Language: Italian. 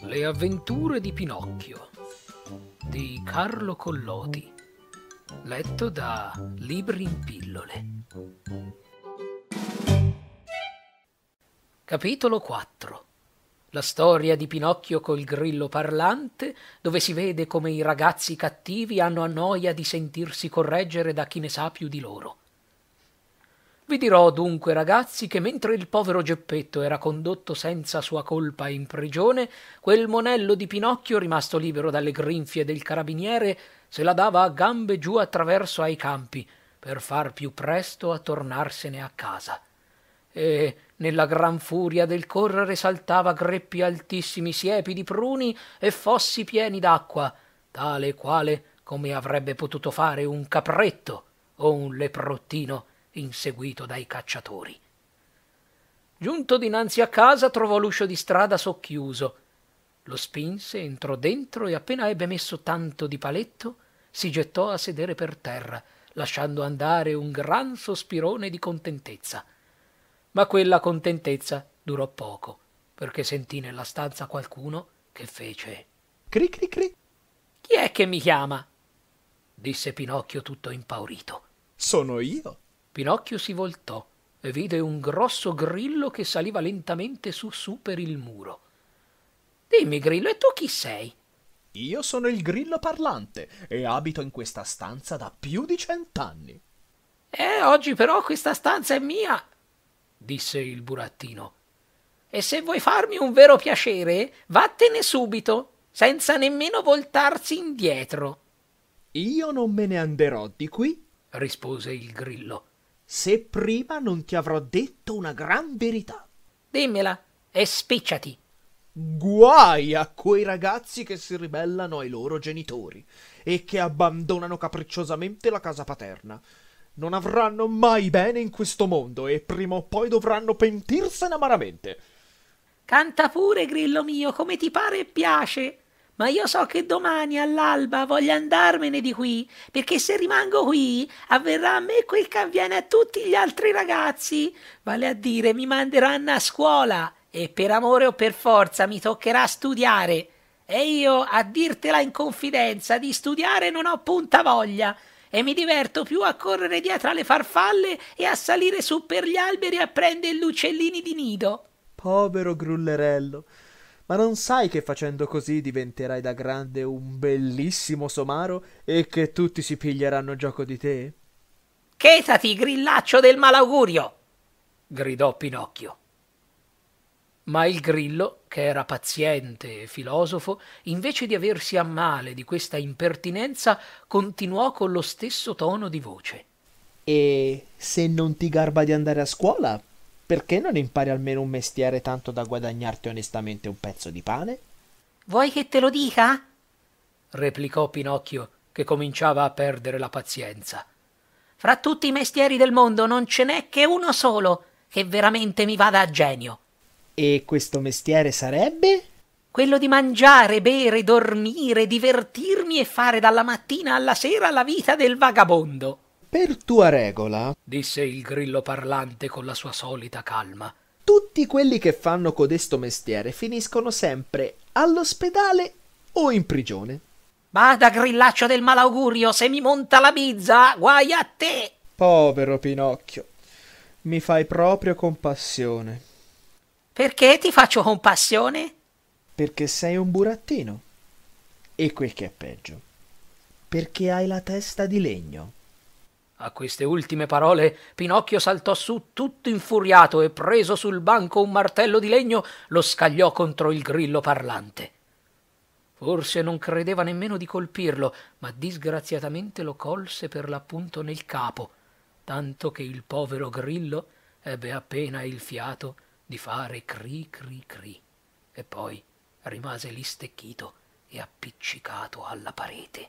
Le avventure di Pinocchio di Carlo Collodi letto da Libri in pillole Capitolo 4 la storia di Pinocchio col grillo parlante, dove si vede come i ragazzi cattivi hanno a noia di sentirsi correggere da chi ne sa più di loro. Vi dirò dunque, ragazzi, che mentre il povero Geppetto era condotto senza sua colpa in prigione, quel monello di Pinocchio, rimasto libero dalle grinfie del carabiniere, se la dava a gambe giù attraverso ai campi, per far più presto a tornarsene a casa. E nella gran furia del correre saltava greppi altissimi siepi di pruni e fossi pieni d'acqua tale e quale come avrebbe potuto fare un capretto o un leprottino inseguito dai cacciatori giunto dinanzi a casa trovò l'uscio di strada socchiuso lo spinse entrò dentro e appena ebbe messo tanto di paletto si gettò a sedere per terra lasciando andare un gran sospirone di contentezza ma quella contentezza durò poco, perché sentì nella stanza qualcuno che fece. Cri cri cri. Chi è che mi chiama? disse Pinocchio tutto impaurito. Sono io. Pinocchio si voltò e vide un grosso grillo che saliva lentamente su su per il muro. Dimmi, grillo, e tu chi sei? Io sono il grillo parlante e abito in questa stanza da più di cent'anni. Eh, oggi però questa stanza è mia disse il burattino. E se vuoi farmi un vero piacere, vattene subito, senza nemmeno voltarsi indietro. Io non me ne anderò di qui, rispose il grillo, se prima non ti avrò detto una gran verità. Dimmela e spicciati. Guai a quei ragazzi che si ribellano ai loro genitori e che abbandonano capricciosamente la casa paterna non avranno mai bene in questo mondo e prima o poi dovranno pentirsene amaramente. Canta pure, grillo mio, come ti pare e piace. Ma io so che domani all'alba voglio andarmene di qui, perché se rimango qui avverrà a me quel che avviene a tutti gli altri ragazzi, vale a dire mi manderanno a scuola e per amore o per forza mi toccherà studiare. E io, a dirtela in confidenza, di studiare non ho punta voglia e mi diverto più a correre dietro alle farfalle e a salire su per gli alberi a prendere gli uccellini di nido. Povero grullerello. Ma non sai che facendo così diventerai da grande un bellissimo somaro e che tutti si piglieranno gioco di te? Chetati, grillaccio del malaugurio! gridò Pinocchio. Ma il grillo, che era paziente e filosofo, invece di aversi a male di questa impertinenza, continuò con lo stesso tono di voce. E se non ti garba di andare a scuola, perché non impari almeno un mestiere tanto da guadagnarti onestamente un pezzo di pane? Vuoi che te lo dica? replicò Pinocchio, che cominciava a perdere la pazienza. Fra tutti i mestieri del mondo non ce n'è che uno solo che veramente mi vada a genio e questo mestiere sarebbe? Quello di mangiare, bere, dormire, divertirmi e fare dalla mattina alla sera la vita del vagabondo. Per tua regola, disse il grillo parlante con la sua solita calma, tutti quelli che fanno codesto mestiere finiscono sempre all'ospedale o in prigione. Bada grillaccio del malaugurio, se mi monta la bizza, guai a te! Povero Pinocchio, mi fai proprio compassione. Perché ti faccio compassione? Perché sei un burattino. E quel che è peggio, perché hai la testa di legno. A queste ultime parole Pinocchio saltò su tutto infuriato e preso sul banco un martello di legno lo scagliò contro il grillo parlante. Forse non credeva nemmeno di colpirlo, ma disgraziatamente lo colse per l'appunto nel capo, tanto che il povero grillo ebbe appena il fiato di fare cri cri cri e poi rimase lì stecchito e appiccicato alla parete.